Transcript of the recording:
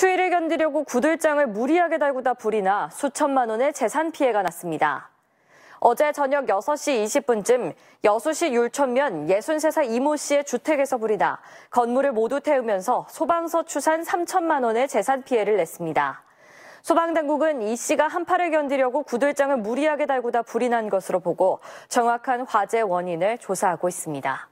추위를 견디려고 구들장을 무리하게 달구다 불이 나 수천만 원의 재산 피해가 났습니다. 어제 저녁 6시 20분쯤 여수시 율촌면 63살 이모 씨의 주택에서 불이 나 건물을 모두 태우면서 소방서 추산 3천만 원의 재산 피해를 냈습니다. 소방당국은 이 씨가 한파를 견디려고 구들장을 무리하게 달구다 불이 난 것으로 보고 정확한 화재 원인을 조사하고 있습니다.